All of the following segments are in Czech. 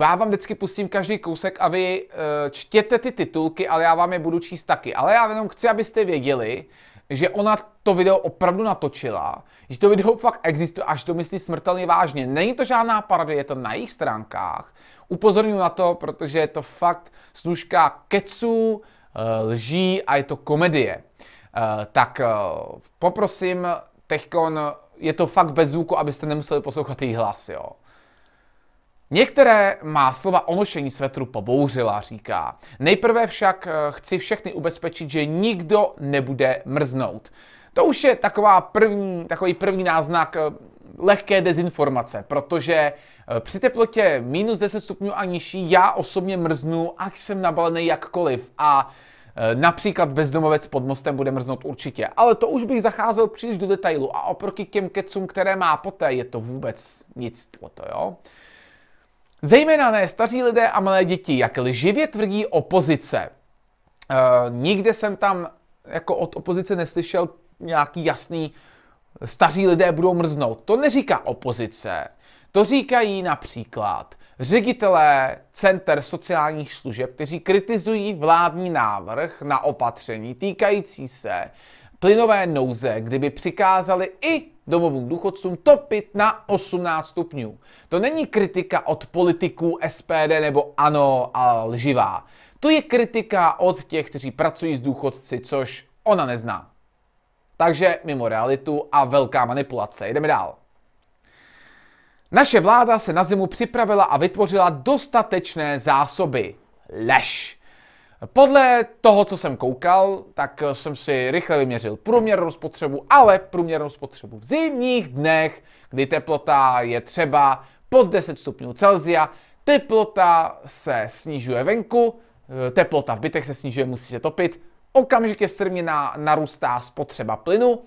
Já vám vždycky pustím každý kousek a vy uh, čtěte ty titulky, ale já vám je budu číst taky. Ale já jenom chci, abyste věděli, že ona to video opravdu natočila, že to video fakt existuje, až to myslí smrtelně vážně. Není to žádná parodie, je to na jejich stránkách. Upozorňuji na to, protože je to fakt služka keců, eh, lží a je to komedie. Eh, tak poprosím, teďkon je to fakt bez zvuku, abyste nemuseli poslouchat její hlas, jo. Některé má slova nošení svetru pobouřila, říká. Nejprve však eh, chci všechny ubezpečit, že nikdo nebude mrznout. To už je taková první, takový první náznak eh, lehké dezinformace, protože eh, při teplotě minus 10 stupňů a nižší já osobně mrznu, ať jsem nabalený jakkoliv a Například bezdomovec pod mostem bude mrznout určitě, ale to už bych zacházel příliš do detailu a oproti těm kecům, které má poté, je to vůbec nic toto, jo. Zejména ne staří lidé a malé děti, jak lživě tvrdí opozice. E, nikde jsem tam jako od opozice neslyšel nějaký jasný staří lidé budou mrznout. To neříká opozice. To říkají například ředitelé center sociálních služeb, kteří kritizují vládní návrh na opatření týkající se plynové nouze, kdyby přikázali i domovům důchodcům topit na 18 stupňů. To není kritika od politiků SPD nebo ANO a lživá. To je kritika od těch, kteří pracují s důchodci, což ona nezná. Takže mimo realitu a velká manipulace. Jdeme dál. Naše vláda se na zimu připravila a vytvořila dostatečné zásoby. Lež. Podle toho, co jsem koukal, tak jsem si rychle vyměřil průměrnou spotřebu, ale průměrnou spotřebu v zimních dnech, kdy teplota je třeba pod 10 stupňů Celsia, teplota se snižuje venku, eh, teplota v bytech se snižuje, musí se topit, okamžitě strmě narůstá spotřeba plynu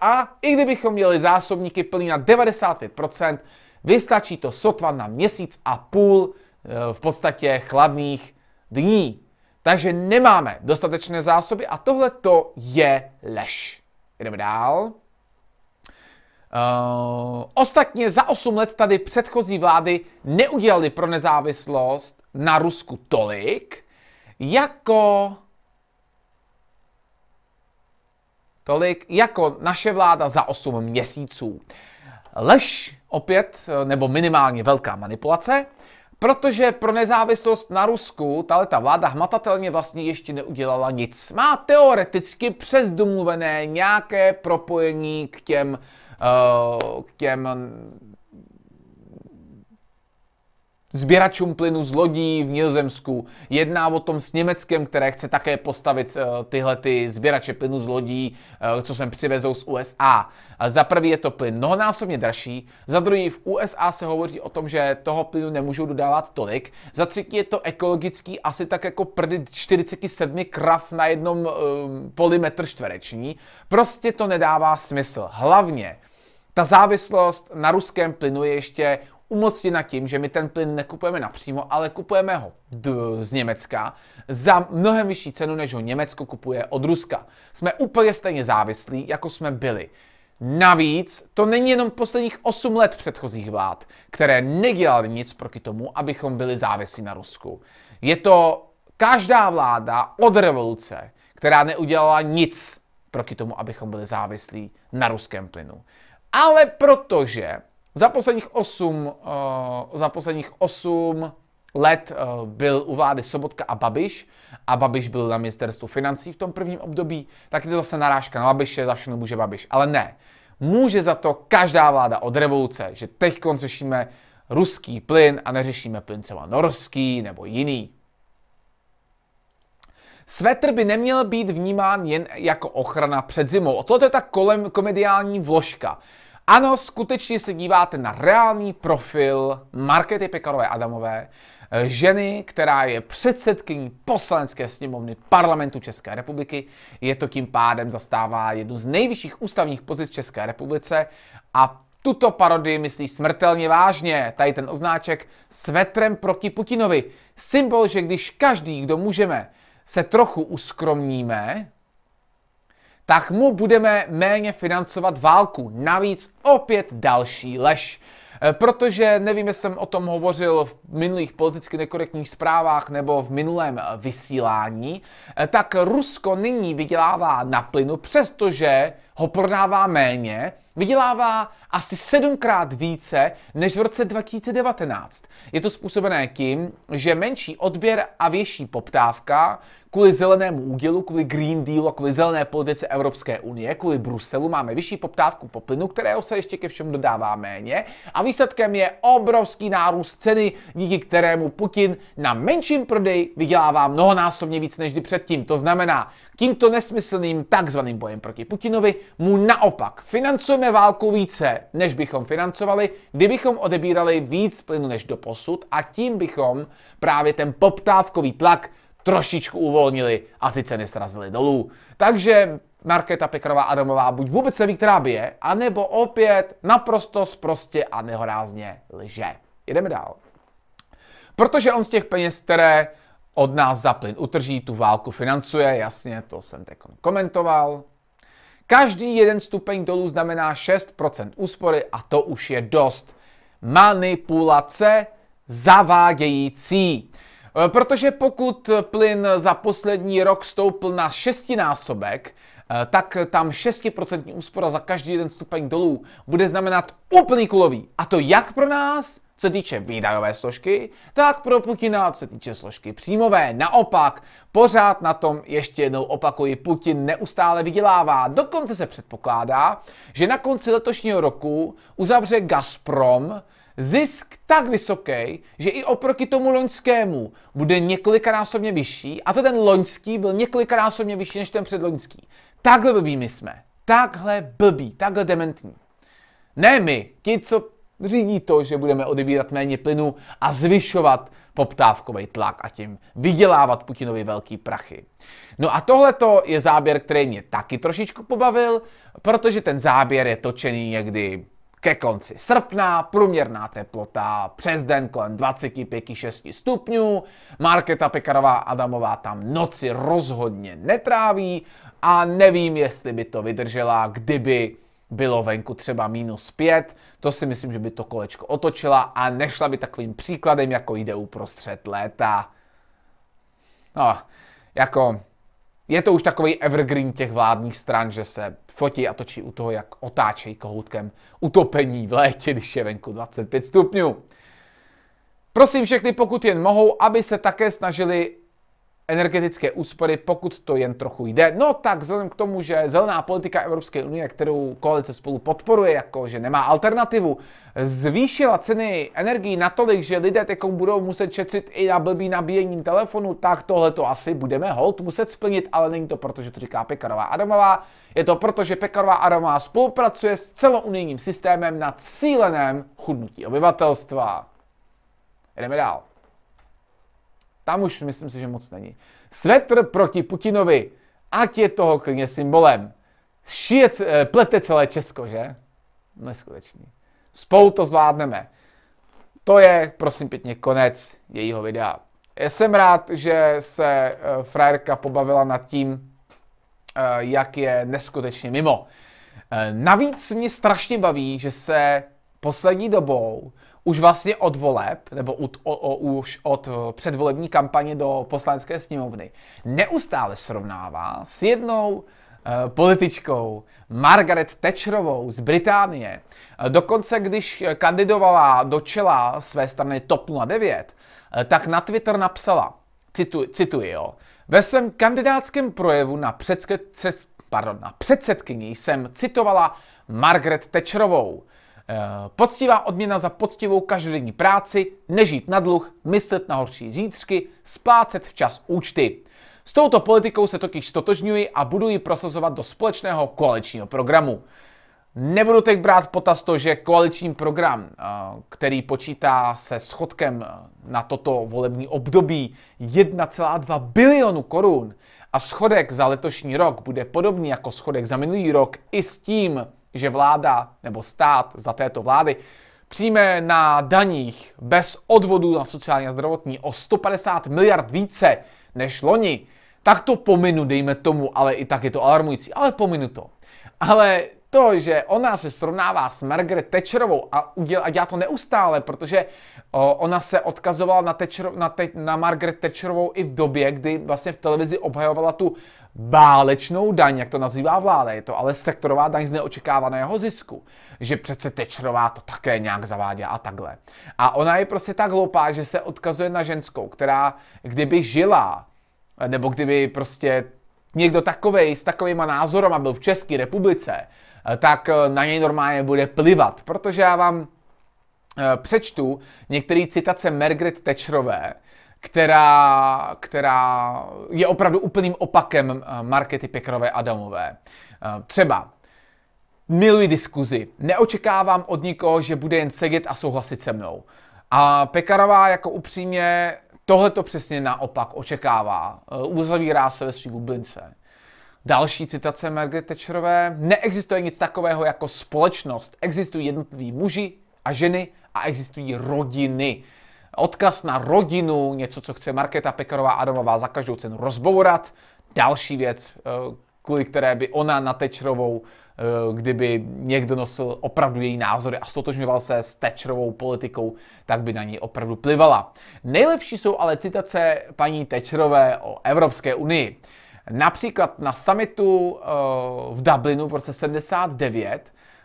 a i kdybychom měli zásobníky plný na 95%, vystačí to sotva na měsíc a půl eh, v podstatě chladných dní. Takže nemáme dostatečné zásoby a tohle to je lež. Jdeme dál. Uh, ostatně za 8 let tady předchozí vlády neudělali pro nezávislost na Rusku tolik, jako tolik, jako naše vláda za 8 měsíců. Lež opět, eh, nebo minimálně velká manipulace. Protože pro nezávislost na Rusku ta vláda hmatatelně vlastně ještě neudělala nic. Má teoreticky přes nějaké propojení k těm, uh, k těm sběračům plynu z lodí v Nizozemsku, jedná o tom s Německem, které chce také postavit eh, tyhle ty sběrače plynu z lodí, eh, co sem přivezou z USA. Za prvý je to plyn mnohonásobně dražší, za druhý v USA se hovoří o tom, že toho plynu nemůžou dodávat tolik, za třetí je to ekologický asi tak jako prdy 47 krav na jednom um, polimetr čtvereční. Prostě to nedává smysl. Hlavně ta závislost na ruském plynu je ještě umocněna tím, že my ten plyn nekupujeme napřímo, ale kupujeme ho z Německa za mnohem vyšší cenu, než ho Německo kupuje od Ruska. Jsme úplně stejně závislí, jako jsme byli. Navíc to není jenom posledních 8 let předchozích vlád, které nedělaly nic proti tomu, abychom byli závislí na Rusku. Je to každá vláda od revoluce, která neudělala nic proti tomu, abychom byli závislí na ruském plynu. Ale protože za posledních 8, uh, eh, za posledních 8 let uh, byl u vlády Sobotka a Babiš a Babiš byl na ministerstvu financí v tom prvním období, tak je to zase narážka na Babiše, za všechno může Babiš. Ale ne, může za to každá vláda od revoluce, že teď řešíme ruský plyn a neřešíme plyn třeba norský nebo jiný. Svetr by neměl být vnímán jen jako ochrana před zimou. O tohle je ta kolem komediální vložka. Ano, skutečně se díváte na reálný profil Markety Pekarové Adamové, eh, ženy, která je předsedkyní poslanecké sněmovny parlamentu České republiky. Je to tím pádem zastává jednu z nejvyšších ústavních pozic České republice a tuto parodii myslí smrtelně vážně. Tady ten označek s vetrem proti Putinovi. Symbol, že když každý, kdo můžeme, se trochu uskromníme, tak mu budeme méně financovat válku. Navíc opět další lež. Eh, protože nevím, jestli jsem o tom hovořil v minulých politicky nekorektních zprávách nebo v minulém eh, vysílání, eh, tak Rusko nyní vydělává na plynu, přestože ho prodává méně, vydělává asi sedmkrát více než v roce 2019. Je to způsobené tím, že menší odběr a větší poptávka kvůli zelenému údělu, kvůli Green Dealu a kvůli zelené politice Evropské unie, kvůli Bruselu máme vyšší poptávku po plynu, kterého se ještě ke všem dodává méně a výsledkem je obrovský nárůst ceny, díky kterému Putin na menším prodeji vydělává mnohonásobně víc než kdy předtím. To znamená, tímto nesmyslným takzvaným bojem proti Putinovi mu naopak financujeme válku více, než bychom financovali, kdybychom odebírali víc plynu než do posud a tím bychom právě ten poptávkový tlak trošičku uvolnili a ty ceny srazily dolů. Takže Markéta Pekrová Adamová buď vůbec neví, která by je, anebo opět naprosto sprostě a nehorázně lže. Jdeme dál. Protože on z těch peněz, které od nás za plyn utrží, tu válku financuje, jasně, to jsem teď komentoval, Každý jeden stupeň dolů znamená 6% úspory a to už je dost. Manipulace zavádějící. E, protože pokud plyn za poslední rok stoupl na šestinásobek, e, tak tam 6% úspora za každý jeden stupeň dolů bude znamenat úplný kulový. A to jak pro nás, co se týče výdajové složky, tak pro Putina, co se týče složky příjmové, naopak, pořád na tom ještě jednou opakuji, Putin neustále vydělává. Dokonce se předpokládá, že na konci letošního roku uzavře Gazprom zisk tak vysoký, že i oproti tomu loňskému bude několikanásobně vyšší, a to ten loňský byl několikanásobně vyšší než ten předloňský. Takhle blbí my jsme. Takhle blbý, takhle dementní. Ne my, ti, co řídí to, že budeme odebírat méně plynu a zvyšovat poptávkový tlak a tím vydělávat Putinovi velký prachy. No a tohle je záběr, který mě taky trošičku pobavil, protože ten záběr je točený někdy ke konci srpna, průměrná teplota přes den kolem 25-6 stupňů, Marketa Pekarová Adamová tam noci rozhodně netráví a nevím, jestli by to vydržela, kdyby bylo venku třeba minus 5, to si myslím, že by to kolečko otočila a nešla by takovým příkladem, jako jde uprostřed léta. No, jako je to už takový evergreen těch vládních stran, že se fotí a točí u toho, jak otáčejí kohoutkem utopení v létě, když je venku 25 stupňů. Prosím všechny, pokud jen mohou, aby se také snažili energetické úspory, pokud to jen trochu jde. No tak vzhledem k tomu, že zelená politika Evropské unie, kterou koalice spolu podporuje, jako že nemá alternativu, zvýšila ceny energii natolik, že lidé teď jako budou muset šetřit i na blbý nabíjením telefonu, tak tohle to asi budeme hold muset splnit, ale není to proto, že to říká Pekarová Adamová, je to proto, že Pekarová Adamová spolupracuje s celounijním systémem na cíleném chudnutí obyvatelstva. Jdeme dál. Tam už myslím si, že moc není. Svetr proti Putinovi, ať je toho klidně symbolem. Šije, eh, plete celé Česko, že? Neskutečný. Spolu to zvládneme. To je, prosím pěkně, konec jejího videa. Já jsem rád, že se eh, frajerka pobavila nad tím, eh, jak je neskutečně mimo. Navíc mě strašně baví, že se poslední dobou, už vlastně od voleb, nebo od, o, o, už od eh, předvolební kampaně do poslanecké sněmovny, neustále srovnává s jednou eh, političkou Margaret Thatcherovou z Británie. Eh, dokonce, když kandidovala do čela své strany TOP 09, tak na Twitter napsala, citu, cituji, jo, ve svém kandidátském projevu na, předsked, před, pardon, na předsedkyni jsem citovala Margaret Thatcherovou. Eh, poctivá odměna za poctivou každodenní práci, nežít na dluh, myslet na horší zítřky, splácet včas účty. S touto politikou se totiž stotožňuji a budu ji prosazovat do společného koaličního programu. Nebudu teď brát potaz to, že koaliční program, eh, který počítá se schodkem eh, na toto volební období 1,2 bilionu korun a schodek za letošní rok bude podobný jako schodek za minulý rok i s tím, že vláda nebo stát za této vlády přijme na daních bez odvodů na sociální a zdravotní o 150 miliard více než loni, tak to pominu, dejme tomu, ale i tak je to alarmující, ale pominu to. Ale to, že ona se srovnává s Margaret Thatcherovou a, uděl, a dělá to neustále, protože o, ona se odkazovala na, Thatcher, na, te, na Margaret Thatcherovou i v době, kdy vlastně v televizi obhajovala tu bálečnou daň, jak to nazývá vláda, je to ale sektorová daň z neočekávaného zisku. Že přece Tečrová to také nějak zavádí a takhle. A ona je prostě tak hloupá, že se odkazuje na ženskou, která kdyby žila, nebo kdyby prostě někdo takovej s takovýma názorama byl v České republice, Eh, tak eh, na něj normálně bude plivat, protože já vám eh, přečtu některé citace Margaret Thatcherové, která, která je opravdu úplným opakem Markety Pekrové Adamové. Třeba miluji diskuzi, neočekávám od nikoho, že bude jen sedět a souhlasit se mnou. A Pekarová jako upřímně tohle to přesně naopak očekává. Uzavírá se ve svý bublince. Další citace Margaret Thatcherové. Neexistuje nic takového jako společnost. Existují jednotliví muži a ženy a existují rodiny. Odkaz na rodinu, něco, co chce Markéta Pekarová Adamová za každou cenu rozbourat. Další věc, eh, kvůli které by ona na Tečrovou, eh, kdyby někdo nosil opravdu její názory a stotožňoval se s Tečrovou politikou, tak by na ní opravdu plivala. Nejlepší jsou ale citace paní Tečrové o Evropské unii. Například na summitu eh, v Dublinu v roce 79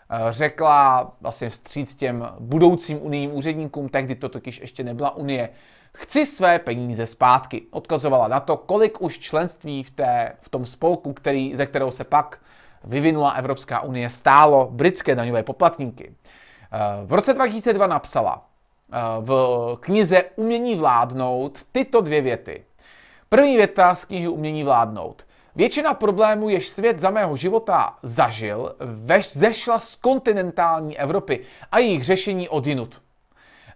eh, řekla vlastně vstříc těm budoucím unijním úředníkům, tehdy to totiž ještě nebyla unie, chci své peníze zpátky. Odkazovala na to, kolik už členství v, té, v tom spolku, který, ze kterou se pak vyvinula Evropská unie, stálo britské daňové poplatníky. Eh, v roce 2002 napsala v knize Umění vládnout tyto dvě věty. První věta z knihy Umění vládnout. Většina problémů, jež svět za mého života zažil, veš, zešla z kontinentální Evropy a jejich řešení odinut.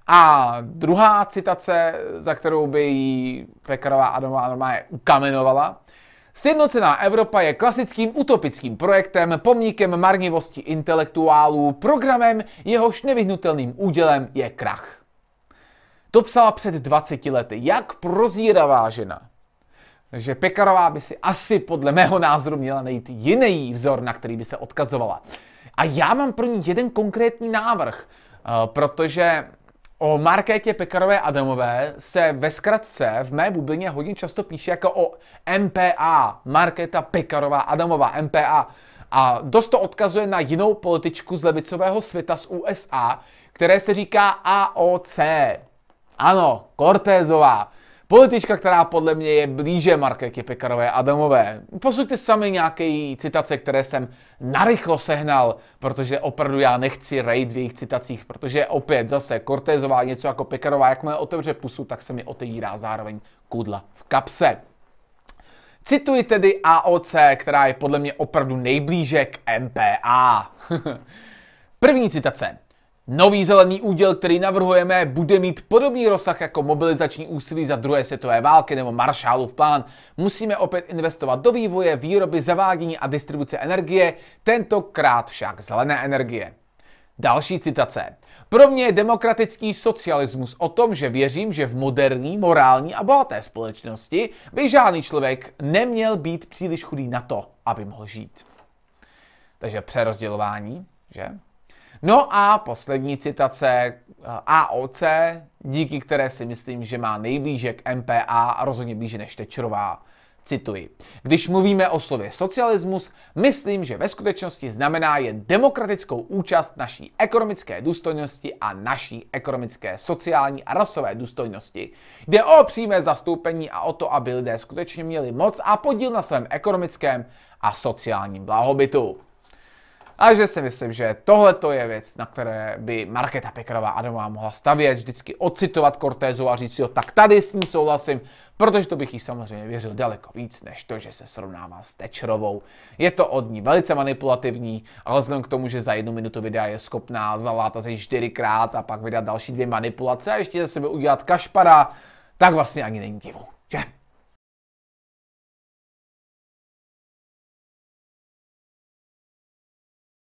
A druhá citace, za kterou by ji Pekarová Adamová normálně ukamenovala, Sjednocená Evropa je klasickým utopickým projektem, pomníkem marnivosti intelektuálů, programem, jehož nevyhnutelným údělem je krach. To psala před 20 lety. Jak prozíravá žena že Pekarová by si asi podle mého názoru měla najít jiný vzor, na který by se odkazovala. A já mám pro ní jeden konkrétní návrh, eh, protože o Markétě Pekarové Adamové se ve zkratce v mé bublině hodně často píše jako o MPA, Markéta Pekarová Adamová, MPA. A dost to odkazuje na jinou političku z levicového světa z USA, které se říká AOC. Ano, Cortézová. Politička, která podle mě je blíže Markéky Pekarové Adamové. Posuďte sami nějaké citace, které jsem narychlo sehnal, protože opravdu já nechci rejt v jejich citacích, protože opět zase Kortézová něco jako Pekarová, jakmile otevře pusu, tak se mi otevírá zároveň kudla v kapse. Cituji tedy AOC, která je podle mě opravdu nejblíže k MPA. První citace. Nový zelený úděl, který navrhujeme, bude mít podobný rozsah jako mobilizační úsilí za druhé světové války nebo Marshallův plán. Musíme opět investovat do vývoje, výroby, zavádění a distribuce energie, tentokrát však zelené energie. Další citace. Pro mě je demokratický socialismus o tom, že věřím, že v moderní, morální a bohaté společnosti by žádný člověk neměl být příliš chudý na to, aby mohl žít. Takže přerozdělování, že? No a poslední citace eh, AOC, díky které si myslím, že má nejblíže k MPA a rozhodně blíže než Tečerová. Cituji. Když mluvíme o slově socialismus, myslím, že ve skutečnosti znamená je demokratickou účast naší ekonomické důstojnosti a naší ekonomické, sociální a rasové důstojnosti. Jde o přímé zastoupení a o to, aby lidé skutečně měli moc a podíl na svém ekonomickém a sociálním blahobytu a že si myslím, že tohle to je věc, na které by Marketa Pekrová Adamová mohla stavět, vždycky ocitovat Cortézu a říct si, jo, tak tady s ní souhlasím, protože to bych jí samozřejmě věřil daleko víc, než to, že se srovnává s Tečerovou. Je to od ní velice manipulativní, ale vzhledem k tomu, že za jednu minutu videa je schopná zalátat se čtyřikrát a pak vydat další dvě manipulace a ještě za sebe udělat kašpara, tak vlastně ani není divu.